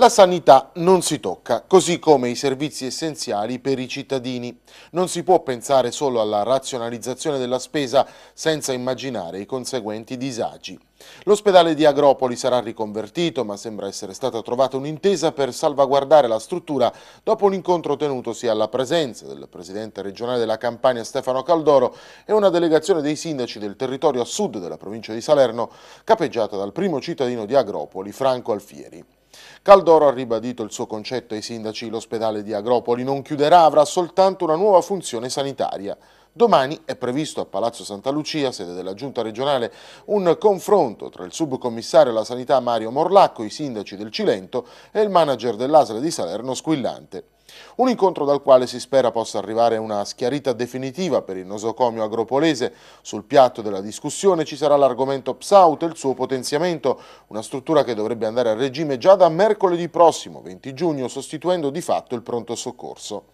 La sanità non si tocca, così come i servizi essenziali per i cittadini. Non si può pensare solo alla razionalizzazione della spesa senza immaginare i conseguenti disagi. L'ospedale di Agropoli sarà riconvertito, ma sembra essere stata trovata un'intesa per salvaguardare la struttura dopo un incontro tenutosi alla presenza del presidente regionale della Campania Stefano Caldoro e una delegazione dei sindaci del territorio a sud della provincia di Salerno, capeggiata dal primo cittadino di Agropoli, Franco Alfieri. Caldoro ha ribadito il suo concetto ai sindaci l'ospedale di Agropoli non chiuderà, avrà soltanto una nuova funzione sanitaria. Domani è previsto a Palazzo Santa Lucia, sede della Giunta regionale, un confronto tra il subcommissario alla sanità Mario Morlacco, i sindaci del Cilento e il manager dell'Asle di Salerno Squillante. Un incontro dal quale si spera possa arrivare una schiarita definitiva per il nosocomio agropolese. Sul piatto della discussione ci sarà l'argomento PSAUT e il suo potenziamento, una struttura che dovrebbe andare a regime già da mercoledì prossimo, 20 giugno, sostituendo di fatto il pronto soccorso.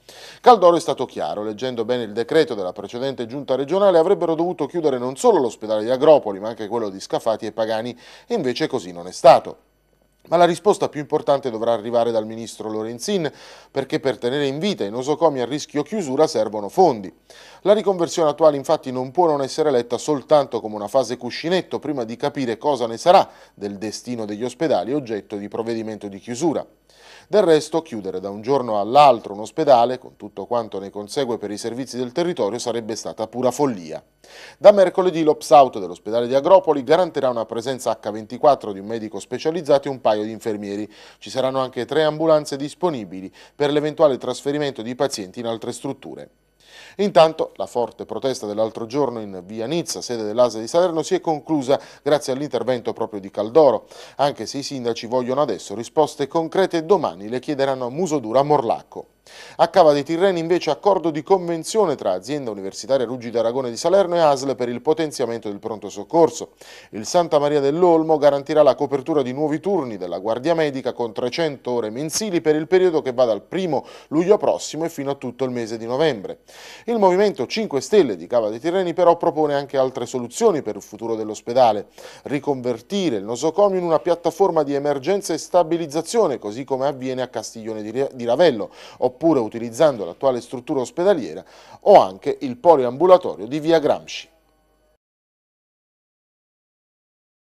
Caldoro è stato chiaro, leggendo bene il decreto della precedente giunta regionale avrebbero dovuto chiudere non solo l'ospedale di Agropoli, ma anche quello di Scafati e Pagani, e invece così non è stato. Ma la risposta più importante dovrà arrivare dal ministro Lorenzin, perché per tenere in vita i nosocomi a rischio chiusura servono fondi. La riconversione attuale infatti non può non essere letta soltanto come una fase cuscinetto prima di capire cosa ne sarà del destino degli ospedali oggetto di provvedimento di chiusura. Del resto, chiudere da un giorno all'altro un ospedale, con tutto quanto ne consegue per i servizi del territorio, sarebbe stata pura follia. Da mercoledì l'Ops-Out dell'ospedale di Agropoli garantirà una presenza H24 di un medico specializzato e un paio di infermieri. Ci saranno anche tre ambulanze disponibili per l'eventuale trasferimento di pazienti in altre strutture. Intanto la forte protesta dell'altro giorno in via Nizza, sede dell'Ase di Salerno, si è conclusa grazie all'intervento proprio di Caldoro, anche se i sindaci vogliono adesso risposte concrete e domani le chiederanno a muso Musodura Morlacco. A Cava dei Tirreni invece accordo di convenzione tra azienda universitaria Ruggi d'Aragone di Salerno e ASL per il potenziamento del pronto soccorso. Il Santa Maria dell'Olmo garantirà la copertura di nuovi turni della Guardia Medica con 300 ore mensili per il periodo che va dal 1 luglio prossimo e fino a tutto il mese di novembre. Il Movimento 5 Stelle di Cava dei Tirreni però propone anche altre soluzioni per il futuro dell'ospedale. Riconvertire il nosocomio in una piattaforma di emergenza e stabilizzazione, così come avviene a Castiglione di Ravello, oppure utilizzando l'attuale struttura ospedaliera o anche il poliambulatorio di via Gramsci.